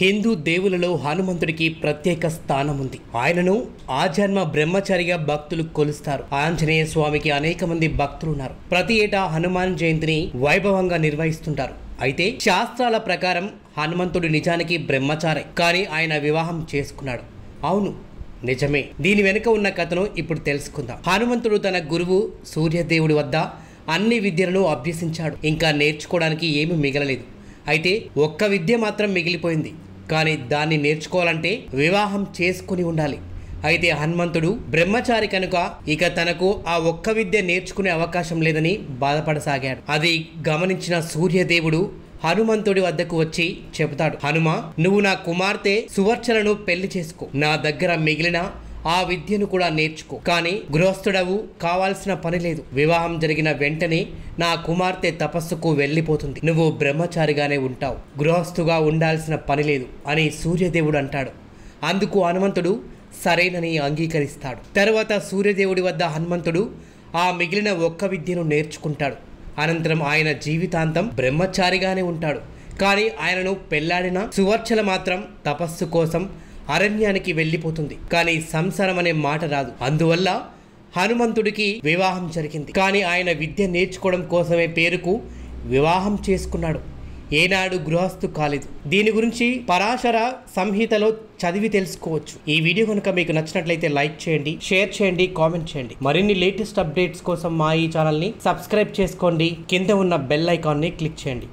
హిందూ దేవులలో హనుమంతుడికి ప్రత్యేక స్థానం ఉంది ఆయనను ఆజన్మ బ్రహ్మచారిగా భక్తులు కొలుస్తారు ఆంజనేయ స్వామికి అనేక మంది భక్తులు ఉన్నారు ప్రతి ఏటా హనుమాన్ జయంతిని వైభవంగా నిర్వహిస్తుంటారు అయితే శాస్త్రాల ప్రకారం హనుమంతుడు నిజానికి బ్రహ్మచారి కానీ ఆయన వివాహం చేసుకున్నాడు అవును నిజమే దీని వెనుక ఉన్న కథను ఇప్పుడు తెలుసుకుందాం హనుమంతుడు తన గురువు సూర్యదేవుడి వద్ద అన్ని విద్యలను అభ్యసించాడు ఇంకా నేర్చుకోవడానికి ఏమీ మిగలలేదు అయితే ఒక్క విద్య మాత్రం మిగిలిపోయింది కానీ దాన్ని నేర్చుకోవాలంటే వివాహం చేసుకుని ఉండాలి అయితే హనుమంతుడు బ్రహ్మచారి కనుక ఇక తనకు ఆ ఒక్క విద్య నేర్చుకునే అవకాశం లేదని బాధపడసాగాడు అది గమనించిన సూర్యదేవుడు హనుమంతుడి వద్దకు వచ్చి చెబుతాడు హనుమ నువ్వు నా కుమార్తె సువర్చలను పెళ్లి చేసుకో నా దగ్గర మిగిలిన ఆ విద్యను కూడా నేర్చుకో కానీ గృహస్థుడవు కావాల్సిన పని లేదు వివాహం జరిగిన వెంటనే నా కుమార్తె తపస్సుకు వెళ్ళిపోతుంది నువ్వు బ్రహ్మచారిగానే ఉంటావు గృహస్థుగా ఉండాల్సిన పని లేదు అని సూర్యదేవుడు అంటాడు అందుకు హనుమంతుడు సరేనని అంగీకరిస్తాడు తరువాత సూర్యదేవుడి వద్ద హనుమంతుడు ఆ మిగిలిన ఒక్క విద్యను నేర్చుకుంటాడు అనంతరం ఆయన జీవితాంతం బ్రహ్మచారిగానే ఉంటాడు కానీ ఆయనను పెళ్లాడిన సువర్చల మాత్రం తపస్సు కోసం అరణ్యానికి వెళ్ళిపోతుంది కానీ సంసారం అనే మాట రాదు అందువల్ల హనుమంతుడికి వివాహం జరిగింది కానీ ఆయన విద్య నేర్చుకోవడం కోసమే పేరుకు వివాహం చేసుకున్నాడు ఏనాడు గృహస్థు కాలేదు దీని గురించి పరాశర సంహితలో చదివి తెలుసుకోవచ్చు ఈ వీడియో కనుక మీకు నచ్చినట్లయితే లైక్ చేయండి షేర్ చేయండి కామెంట్ చేయండి మరిన్ని లేటెస్ట్ అప్డేట్స్ కోసం మా ఈ ఛానల్ని సబ్స్క్రైబ్ చేసుకోండి కింద ఉన్న బెల్ ఐకాన్ని క్లిక్ చేయండి